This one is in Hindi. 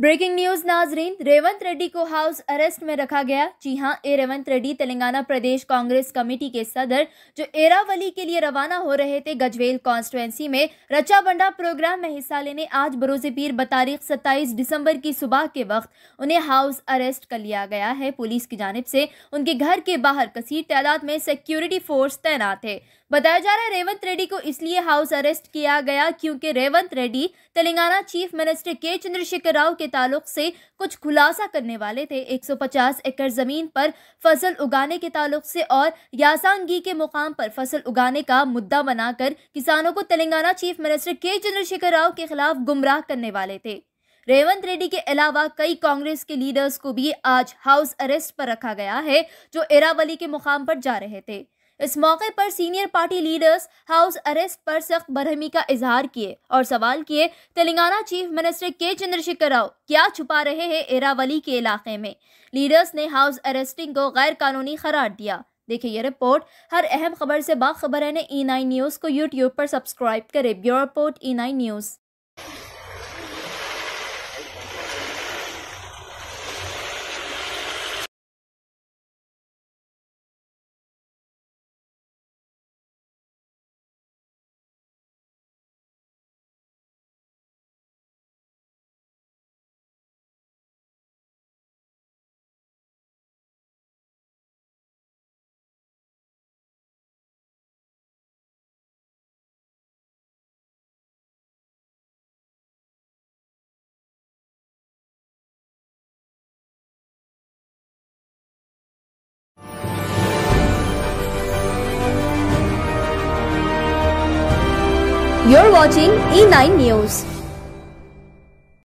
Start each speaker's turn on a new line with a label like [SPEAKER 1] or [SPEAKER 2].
[SPEAKER 1] ब्रेकिंग न्यूज नाजरीन रेवंत रेड्डी को हाउस अरेस्ट में रखा गया जी हाँ ए रेवंत रेड्डी तेलंगाना प्रदेश कांग्रेस कमेटी के सदर जो एरावली के लिए रवाना हो रहे थे गजवेल कॉन्स्टिट्युएंसी में रचा बंडा प्रोग्राम में हिस्सा लेने आज बरोजे पीर बतारीख 27 दिसंबर की सुबह के वक्त उन्हें हाउस अरेस्ट कर लिया गया है पुलिस की जानब से उनके घर के बाहर कसीर तादाद में सिक्योरिटी फोर्स तैनात है बताया जा रहा है रेवंत रेड्डी को इसलिए हाउस अरेस्ट किया गया क्योंकि Revanth Reddy Telangana chief minister K Chandrashekar Rao के ताल्लुक से कुछ खुलासा करने वाले थे 150 एकड़ जमीन पर फसल उगाने के ताल्लुक से और यासांगी के मुकाम पर फसल उगाने का मुद्दा बनाकर किसानों को Telangana chief minister K Chandrashekar Rao के खिलाफ गुमराह करने वाले थे रेवंत रेड्डी के अलावा कई कांग्रेस के लीडर्स को भी आज हाउस अरेस्ट पर रखा गया है जो एरावली के मुकाम पर जा रहे थे इस मौके पर senior party leaders house arrest पर सख्त बरहमी का इजहार किए और सवाल किए Telangana chief minister K Chandrashekar Rao क्या छुपा रहे हैं एरावली के इलाके में लीडर्स ने हाउस अरेस्टिंग को गैर कानूनी करार दिया देखिए ये रिपोर्ट हर अहम खबर से बाखबर है ई नाइन न्यूज़ को यूट्यूब पर सब्सक्राइब करें bureau report E nine news You're watching E9 News.